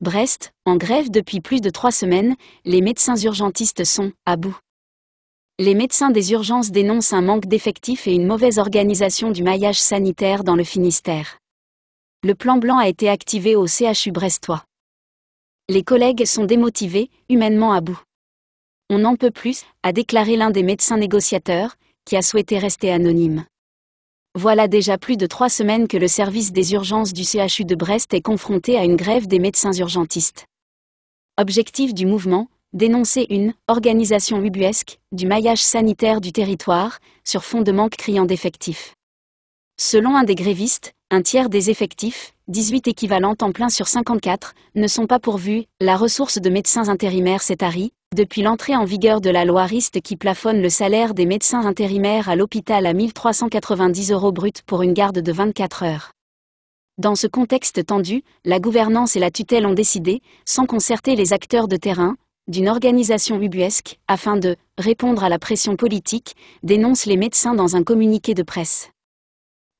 Brest, en grève depuis plus de trois semaines, les médecins urgentistes sont à bout. Les médecins des urgences dénoncent un manque d'effectifs et une mauvaise organisation du maillage sanitaire dans le Finistère. Le plan blanc a été activé au CHU brestois. Les collègues sont démotivés, humainement à bout. On n'en peut plus, a déclaré l'un des médecins négociateurs, qui a souhaité rester anonyme. Voilà déjà plus de trois semaines que le service des urgences du CHU de Brest est confronté à une grève des médecins urgentistes. Objectif du mouvement dénoncer une organisation ubuesque du maillage sanitaire du territoire sur fond de manque criant d'effectifs. Selon un des grévistes, un tiers des effectifs, 18 équivalents en plein sur 54, ne sont pas pourvus, la ressource de médecins intérimaires s'est tarie, depuis l'entrée en vigueur de la loi RIST qui plafonne le salaire des médecins intérimaires à l'hôpital à 1390 euros brut pour une garde de 24 heures. Dans ce contexte tendu, la gouvernance et la tutelle ont décidé, sans concerter les acteurs de terrain, d'une organisation ubuesque, afin de répondre à la pression politique, dénoncent les médecins dans un communiqué de presse.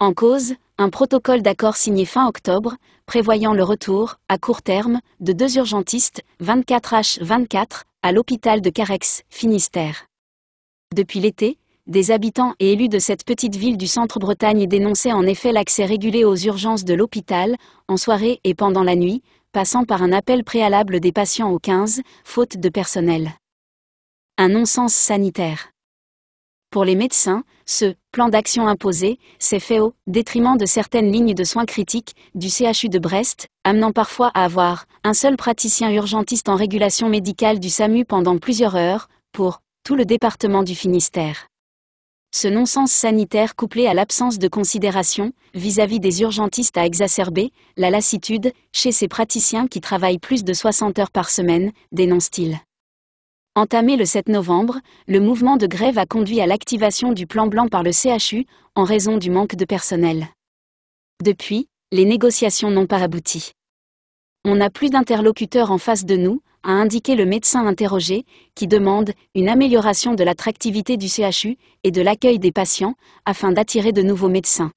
En cause, un protocole d'accord signé fin octobre, prévoyant le retour, à court terme, de deux urgentistes, 24H24, à l'hôpital de Carex, Finistère. Depuis l'été, des habitants et élus de cette petite ville du centre-Bretagne dénonçaient en effet l'accès régulé aux urgences de l'hôpital, en soirée et pendant la nuit, passant par un appel préalable des patients aux 15, faute de personnel. Un non-sens sanitaire. Pour les médecins, ce plan d'action imposé s'est fait au détriment de certaines lignes de soins critiques du CHU de Brest, amenant parfois à avoir un seul praticien urgentiste en régulation médicale du SAMU pendant plusieurs heures, pour tout le département du Finistère. Ce non-sens sanitaire couplé à l'absence de considération vis-à-vis des urgentistes a exacerbé la lassitude chez ces praticiens qui travaillent plus de 60 heures par semaine, dénonce-t-il. Entamé le 7 novembre, le mouvement de grève a conduit à l'activation du plan blanc par le CHU, en raison du manque de personnel. Depuis, les négociations n'ont pas abouti. On n'a plus d'interlocuteurs en face de nous, a indiqué le médecin interrogé, qui demande une amélioration de l'attractivité du CHU et de l'accueil des patients, afin d'attirer de nouveaux médecins.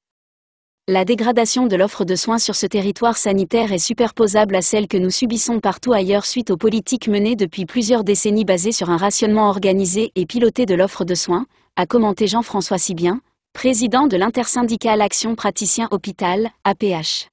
La dégradation de l'offre de soins sur ce territoire sanitaire est superposable à celle que nous subissons partout ailleurs suite aux politiques menées depuis plusieurs décennies basées sur un rationnement organisé et piloté de l'offre de soins, a commenté Jean-François Sibien, président de l'intersyndicale Action Praticien Hôpital, APH.